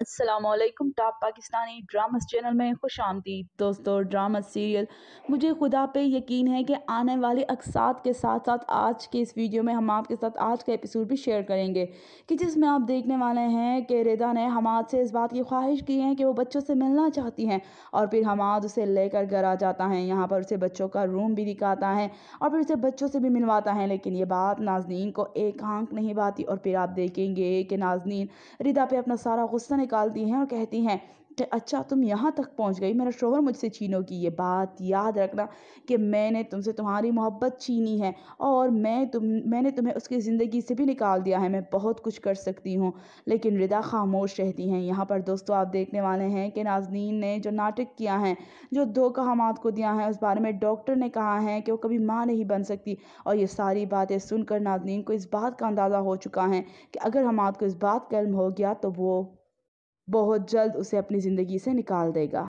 असलकम top Pakistani drama channel में खुश आमदी दोस्तों ड्रामा सीरियल मुझे खुदा पे यकीन है कि आने वाले अकसात के साथ साथ आज के इस वीडियो में हम आपके साथ आज का एपिसोड भी शेयर करेंगे कि जिसमें आप देखने वाले हैं कि रेदा ने हमाद से इस बात की ख्वाहिश की है कि वो बच्चों से मिलना चाहती हैं और फिर हमाद उसे लेकर घर आ जाता है यहाँ पर उसे बच्चों का रूम भी दिखाता है और फिर उसे बच्चों से भी मिलवाता है लेकिन ये बात नाजनीन को एक आंख नहीं भाती और फिर आप देखेंगे कि नाजनीन रिदा पर अपना सारा गुस्सा निकालती हैं और कहती हैं अच्छा तुम यहाँ तक पहुँच गई मेरा शोहर मुझसे छीनोगी ये बात याद रखना कि मैंने तुमसे तुम्हारी मोहब्बत छीनी है और मैं तुम मैंने तुम्हें उसकी ज़िंदगी से भी निकाल दिया है मैं बहुत कुछ कर सकती हूँ लेकिन रिदा खामोश रहती हैं यहाँ पर दोस्तों आप देखने वाले हैं कि नाजनीन ने जो नाटक किया है जो दो कहमात को दिया है उस बारे में डॉक्टर ने कहा है कि वो कभी माँ नहीं बन सकती और ये सारी बातें सुनकर नाजनीन को इस बात का अंदाज़ा हो चुका है कि अगर हम को इस बात का इल्म हो गया तो वो बहुत जल्द उसे अपनी ज़िंदगी से निकाल देगा